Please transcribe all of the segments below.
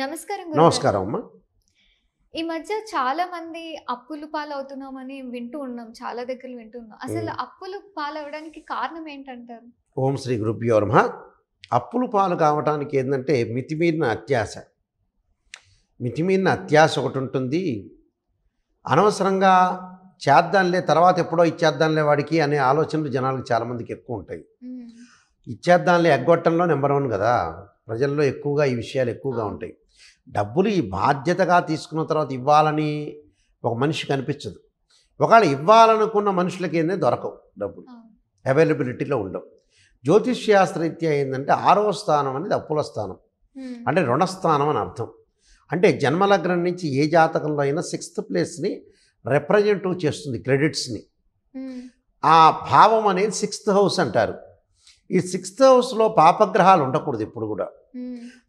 నమస్కారం నమస్కారం అమ్మా ఈ మధ్య చాలా మంది అప్పులు పాలవుతున్నామని వింటూ ఉన్నాం చాలా దగ్గర వింటున్నాం అసలు అప్పులు పాలవడానికి కారణం ఏంటంటారు ఓం శ్రీ గ్రూప్ యోర్మ అప్పులు పాలు కావడానికి ఏంటంటే మితిమీరిన అత్యాశ మితిమీరిన అత్యాశ ఒకటి ఉంటుంది అనవసరంగా చేద్దాంలే తర్వాత ఎప్పుడో ఇచ్చేద్దాంలే వాడికి అనే ఆలోచనలు జనాలకు చాలామందికి ఎక్కువ ఉంటాయి ఇచ్చేద్దాంలే ఎగ్గొట్టంలో నెంబర్ వన్ కదా ప్రజల్లో ఎక్కువగా ఈ విషయాలు ఎక్కువగా ఉంటాయి డబ్బులు ఈ బాధ్యతగా తీసుకున్న తర్వాత ఇవ్వాలని ఒక మనిషి కనిపించదు ఒకవేళ ఇవ్వాలనుకున్న మనుషులకి ఏంటంటే దొరకవు డబ్బులు అవైలబిలిటీలో ఉండవు జ్యోతిష్యాస్త్రరీత్యా ఏంటంటే ఆరో స్థానం అనేది అప్పుల స్థానం అంటే రుణస్థానం అని అర్థం అంటే జన్మలగ్నం నుంచి ఏ జాతకంలో అయినా సిక్స్త్ ప్లేస్ని రిప్రజెంట్ చేస్తుంది క్రెడిట్స్ని ఆ భావం అనేది సిక్స్త్ హౌస్ అంటారు ఈ సిక్స్త్ హౌస్లో పాపగ్రహాలు ఉండకూడదు ఇప్పుడు కూడా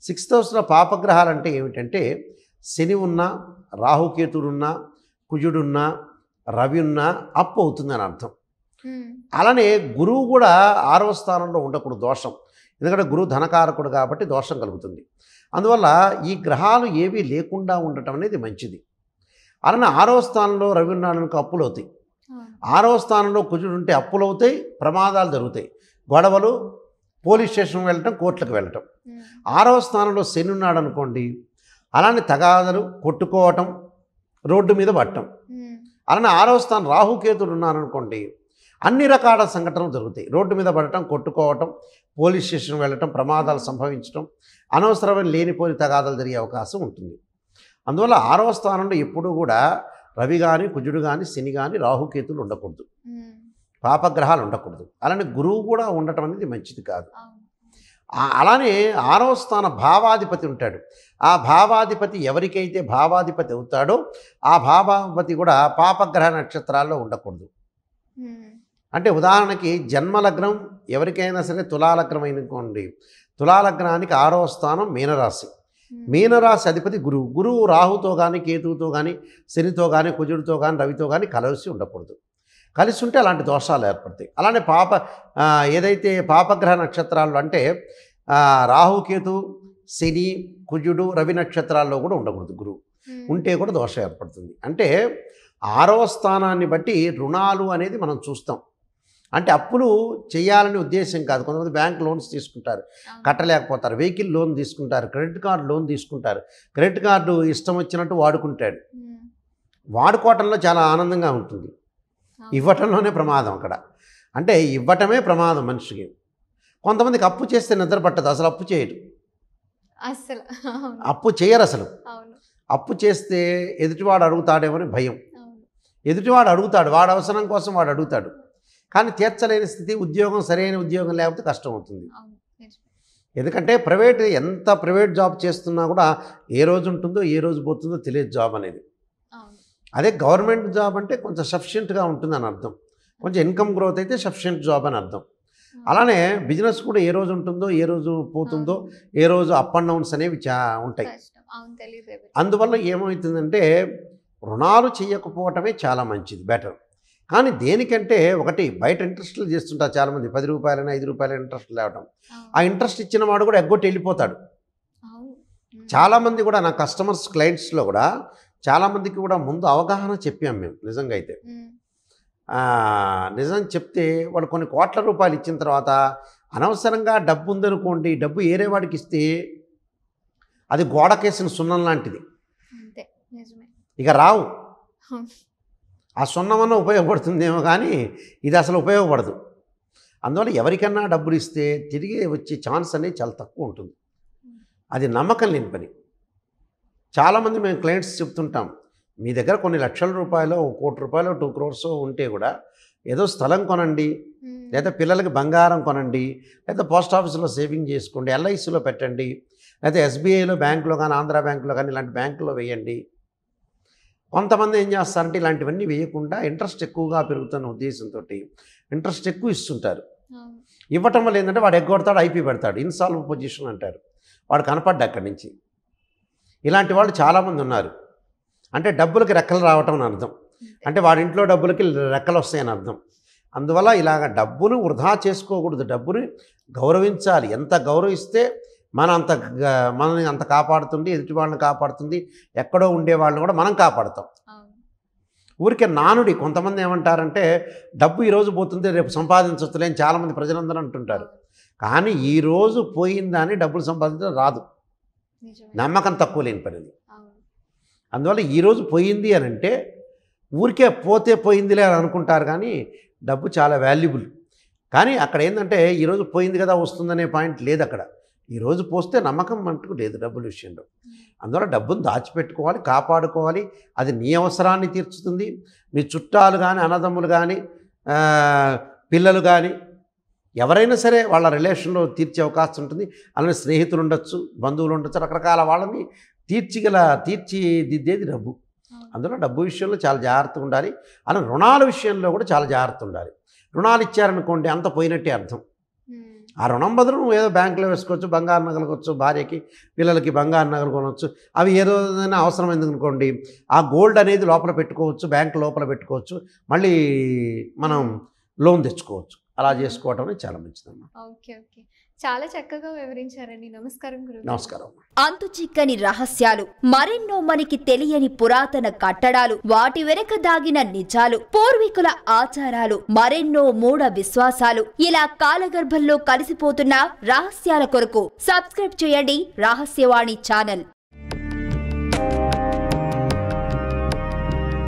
సిక్స్త్ హౌస్లో పాపగ్రహాలు అంటే ఏమిటంటే శని ఉన్నా రాహుకేతుడున్నా కుజుడున్నా రవి ఉన్నా అప్పు అవుతుందని అర్థం అలానే గురువు కూడా ఆరవ స్థానంలో ఉండకూడదు దోషం ఎందుకంటే గురువు ధనకారకుడు కాబట్టి దోషం కలుగుతుంది అందువల్ల ఈ గ్రహాలు ఏవీ లేకుండా ఉండటం అనేది మంచిది అలానే ఆరవ స్థానంలో రవి ఉన్నాడు అప్పులు అవుతాయి ఆరవ స్థానంలో కుజుడు ఉంటే అప్పులు అవుతాయి ప్రమాదాలు జరుగుతాయి గొడవలు పోలీస్ స్టేషన్కి వెళ్ళటం కోర్టులకు వెళ్ళటం ఆరవ స్థానంలో శని ఉన్నాడు అనుకోండి అలానే తగాదలు కొట్టుకోవటం రోడ్డు మీద పట్టడం అలానే ఆరవ స్థానం రాహుకేతుడు ఉన్నారనుకోండి అన్ని రకాల సంఘటనలు జరుగుతాయి రోడ్డు మీద పడటం కొట్టుకోవటం పోలీస్ స్టేషన్ వెళ్ళటం ప్రమాదాలు సంభవించడం అనవసరమైన లేనిపోని తగాదాలు జరిగే అవకాశం ఉంటుంది అందువల్ల ఆరవ స్థానంలో ఎప్పుడూ కూడా రవి కానీ కుజుడు కానీ శని కానీ రాహుకేతులు ఉండకూడదు పాపగ్రహాలు ఉండకూడదు అలానే గురువు కూడా ఉండటం అనేది మంచిది కాదు అలానే ఆరవ స్థాన భావాధిపతి ఉంటాడు ఆ భావాధిపతి ఎవరికైతే భావాధిపతి అవుతాడో ఆ భావాధిపతి కూడా పాపగ్రహ నక్షత్రాల్లో ఉండకూడదు అంటే ఉదాహరణకి జన్మలగ్నం ఎవరికైనా సరే తులాలగ్నం అయినకోండి తులాలగ్నానికి ఆరవ స్థానం మీనరాశి మీనరాశి అధిపతి గురువు గురువు రాహుతో కానీ కేతువుతో కానీ శనితో కానీ కుజుడితో కానీ రవితో కానీ కలవసి ఉండకూడదు కలిసి ఉంటే అలాంటి దోషాలు ఏర్పడతాయి అలానే పాప ఏదైతే పాపగ్రహ నక్షత్రాలు అంటే రాహుకేతు శని కుజుడు రవి నక్షత్రాల్లో కూడా ఉండకూడదు గురువు ఉంటే కూడా దోషం ఏర్పడుతుంది అంటే ఆరవ స్థానాన్ని బట్టి రుణాలు అనేది మనం చూస్తాం అంటే అప్పులు చేయాలనే ఉద్దేశం కాదు కొంతమంది బ్యాంక్ లోన్స్ తీసుకుంటారు కట్టలేకపోతారు వెహికల్ లోన్ తీసుకుంటారు క్రెడిట్ కార్డు లోన్ తీసుకుంటారు క్రెడిట్ కార్డు ఇష్టం వచ్చినట్టు వాడుకుంటాడు వాడుకోవటంలో చాలా ఆనందంగా ఉంటుంది ఇవ్వటంలోనే ప్రమాదం అక్కడ అంటే ఇవ్వటమే ప్రమాదం మనిషికి కొంతమందికి అప్పు చేస్తే నిద్ర పట్టదు అసలు అప్పు చేయడు అసలు అప్పు చేయరు అసలు అప్పు చేస్తే ఎదుటివాడు అడుగుతాడేమని భయం ఎదుటివాడు అడుగుతాడు వాడు అవసరం కోసం వాడు అడుగుతాడు కానీ తీర్చలేని స్థితి ఉద్యోగం సరైన ఉద్యోగం లేకపోతే కష్టం అవుతుంది ఎందుకంటే ప్రైవేట్ ఎంత ప్రైవేట్ జాబ్ చేస్తున్నా కూడా ఏ రోజు ఉంటుందో ఏ రోజు పోతుందో తెలియదు జాబ్ అనేది అదే గవర్నమెంట్ జాబ్ అంటే కొంచెం సఫిషియెంట్గా ఉంటుందని అర్థం కొంచెం ఇన్కమ్ గ్రోత్ అయితే సఫిషియెంట్ జాబ్ అని అర్థం అలానే బిజినెస్ కూడా ఏ రోజు ఉంటుందో ఏ రోజు పోతుందో ఏ రోజు అప్ అండ్ డౌన్స్ అనేవి చా ఉంటాయి అందువల్ల ఏమవుతుందంటే రుణాలు చేయకపోవటమే చాలా మంచిది బెటర్ కానీ దేనికంటే ఒకటి బయట ఇంట్రెస్ట్లు చేస్తుంటారు చాలామంది పది రూపాయలైనా ఐదు రూపాయల ఇంట్రెస్ట్ లేవటం ఆ ఇంట్రెస్ట్ ఇచ్చిన వాడు కూడా ఎగ్గొట్టి వెళ్ళిపోతాడు చాలామంది కూడా నా కస్టమర్స్ క్లయింట్స్లో కూడా చాలామందికి కూడా ముందు అవగాహన చెప్పాం మేము నిజంగా అయితే నిజం చెప్తే వాళ్ళు కొన్ని కోట్ల రూపాయలు ఇచ్చిన తర్వాత అనవసరంగా డబ్బు ఉందనుకోండి డబ్బు ఏరే వాడికి ఇస్తే అది గోడకేసిన సున్నం లాంటిది ఇక రావు ఆ అన్న ఉపయోగపడుతుందేమో కానీ ఇది అసలు ఉపయోగపడదు అందువల్ల ఎవరికన్నా డబ్బులు ఇస్తే తిరిగి వచ్చే ఛాన్స్ అనేది చాలా తక్కువ ఉంటుంది అది నమ్మకం లేని పని చాలామంది మేము క్లయింట్స్ చెప్తుంటాం మీ దగ్గర కొన్ని లక్షల రూపాయలు కోటి రూపాయలు టూ క్రోర్స్ ఉంటే కూడా ఏదో స్థలం కొనండి లేదా పిల్లలకి బంగారం కొనండి లేదా పోస్ట్ ఆఫీస్లో సేవింగ్ చేసుకోండి ఎల్ఐసిలో పెట్టండి లేదా ఎస్బీఐలో బ్యాంకులో కానీ ఆంధ్ర బ్యాంకులో కానీ ఇలాంటి బ్యాంకులో వేయండి కొంతమంది ఏం చేస్తారంటే ఇలాంటివన్నీ వేయకుండా ఇంట్రెస్ట్ ఎక్కువగా పెరుగుతున్న ఉద్దేశంతో ఇంట్రెస్ట్ ఎక్కువ ఇస్తుంటారు ఇవ్వటం వల్ల ఏంటంటే వాడు ఎగ్గొడతాడు ఐపీ పెడతాడు ఇన్సాల్వ్ పొజిషన్ అంటారు వాడు కనపడ్డా అక్కడి నుంచి ఇలాంటి వాళ్ళు చాలామంది ఉన్నారు అంటే డబ్బులకి రెక్కలు రావటం అని అర్థం అంటే వాడింట్లో డబ్బులకి రెక్కలు వస్తాయని అర్థం అందువల్ల ఇలాగ డబ్బును వృధా చేసుకోకూడదు డబ్బుని గౌరవించాలి ఎంత గౌరవిస్తే మన అంత మనల్ని అంత కాపాడుతుంది ఎదుటి వాళ్ళని కాపాడుతుంది ఎక్కడో ఉండే వాళ్ళని కూడా మనం కాపాడుతాం ఊరికే నానుడి కొంతమంది ఏమంటారంటే డబ్బు ఈరోజు పోతుంది రేపు సంపాదించవచ్చులేని చాలామంది ప్రజలందరూ అంటుంటారు కానీ ఈరోజు పోయిందని డబ్బులు సంపాదించడం రాదు నమ్మకం తక్కువ లేని పనిది అందువల్ల ఈరోజు పోయింది అని అంటే ఊరికే పోతే పోయిందిలే అని అనుకుంటారు కానీ డబ్బు చాలా వాల్యుబుల్ కానీ అక్కడ ఏంటంటే ఈరోజు పోయింది కదా వస్తుందనే పాయింట్ లేదు అక్కడ ఈరోజు పోస్తే నమ్మకం అంటూ లేదు డబ్బుల విషయంలో అందువల్ల డబ్బును దాచిపెట్టుకోవాలి కాపాడుకోవాలి అది నీ అవసరాన్ని తీర్చుతుంది మీ చుట్టాలు కానీ అన్నదమ్ములు కానీ పిల్లలు కానీ ఎవరైనా సరే వాళ్ళ రిలేషన్లో తీర్చే అవకాశం ఉంటుంది అలానే స్నేహితులు ఉండొచ్చు బంధువులు ఉండొచ్చు రకరకాల వాళ్ళని తీర్చిగల తీర్చిదిద్దేది డబ్బు అందులో డబ్బు విషయంలో చాలా జాగ్రత్తగా ఉండాలి అలా రుణాల విషయంలో కూడా చాలా జాగ్రత్త ఉండాలి రుణాలు ఇచ్చారనుకోండి అంత పోయినట్టే అర్థం ఆ రుణం బదులు నువ్వు ఏదో బ్యాంకులో వేసుకోవచ్చు బంగారు నగలు కొనవచ్చు భార్యకి పిల్లలకి బంగారు నగలు కొనవచ్చు అవి ఏ రోజైనా అవసరమైంది అనుకోండి ఆ గోల్డ్ అనేది లోపల పెట్టుకోవచ్చు బ్యాంకు లోపల పెట్టుకోవచ్చు మళ్ళీ మనం లోన్ తెచ్చుకోవచ్చు అలా చేసుకోవటం అనేది చాలా మంచిది చాలా చక్కగా వివరించారండి నమస్కారం గురు నమస్కారం అంతు చిక్కని రహస్యాలు మరెన్నో మనకి తెలియని పురాతన కట్టడాలు వాటి వెనక దాగిన నిజాలు పూర్వీకుల ఆచారాలు మరెన్నో మూఢ విశ్వాసాలు ఇలా కాలగర్భంలో కలిసిపోతున్న రహస్యాల కొరకు సబ్స్క్రైబ్ చేయండి రహస్యవాణి ఛానల్